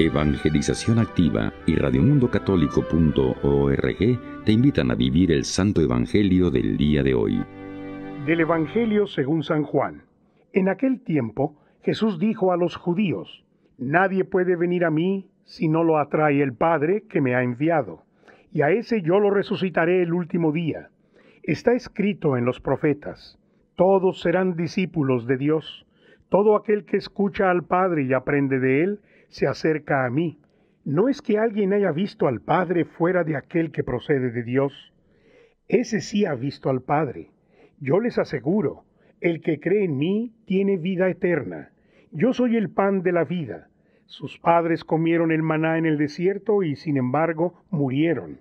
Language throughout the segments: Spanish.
Evangelización Activa y radiomundocatólico.org te invitan a vivir el Santo Evangelio del día de hoy. Del Evangelio según San Juan. En aquel tiempo Jesús dijo a los judíos, Nadie puede venir a mí si no lo atrae el Padre que me ha enviado, y a ese yo lo resucitaré el último día. Está escrito en los profetas, todos serán discípulos de Dios. Todo aquel que escucha al Padre y aprende de él, se acerca a mí. No es que alguien haya visto al Padre fuera de aquel que procede de Dios. Ese sí ha visto al Padre. Yo les aseguro, el que cree en mí tiene vida eterna. Yo soy el pan de la vida. Sus padres comieron el maná en el desierto y sin embargo murieron.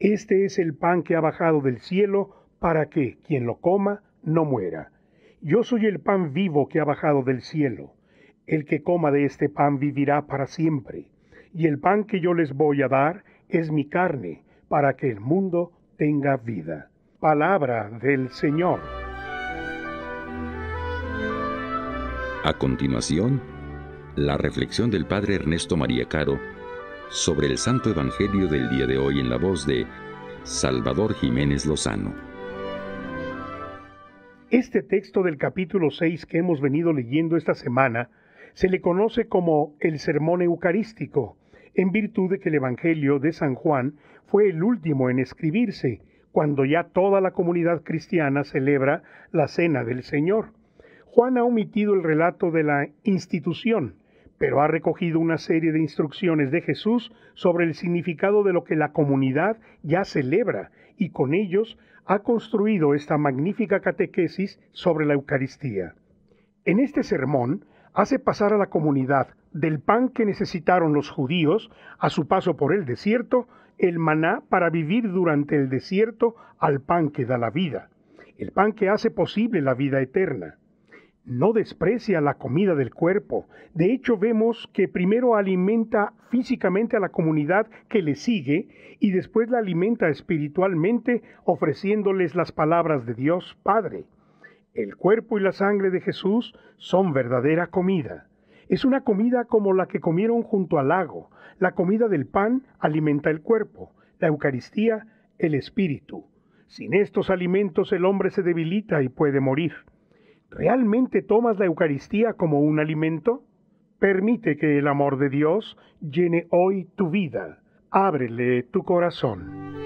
Este es el pan que ha bajado del cielo para que quien lo coma no muera. Yo soy el pan vivo que ha bajado del cielo. El que coma de este pan vivirá para siempre, y el pan que yo les voy a dar es mi carne, para que el mundo tenga vida. Palabra del Señor. A continuación, la reflexión del Padre Ernesto María Caro sobre el Santo Evangelio del día de hoy en la voz de Salvador Jiménez Lozano. Este texto del capítulo 6 que hemos venido leyendo esta semana se le conoce como el sermón eucarístico, en virtud de que el Evangelio de San Juan fue el último en escribirse, cuando ya toda la comunidad cristiana celebra la Cena del Señor. Juan ha omitido el relato de la institución, pero ha recogido una serie de instrucciones de Jesús sobre el significado de lo que la comunidad ya celebra y con ellos ha construido esta magnífica catequesis sobre la Eucaristía. En este sermón, hace pasar a la comunidad del pan que necesitaron los judíos a su paso por el desierto, el maná para vivir durante el desierto al pan que da la vida, el pan que hace posible la vida eterna. No desprecia la comida del cuerpo, de hecho vemos que primero alimenta físicamente a la comunidad que le sigue y después la alimenta espiritualmente ofreciéndoles las palabras de Dios Padre. El cuerpo y la sangre de Jesús son verdadera comida. Es una comida como la que comieron junto al lago. La comida del pan alimenta el cuerpo, la Eucaristía el espíritu. Sin estos alimentos el hombre se debilita y puede morir. ¿Realmente tomas la Eucaristía como un alimento? Permite que el amor de Dios llene hoy tu vida. Ábrele tu corazón.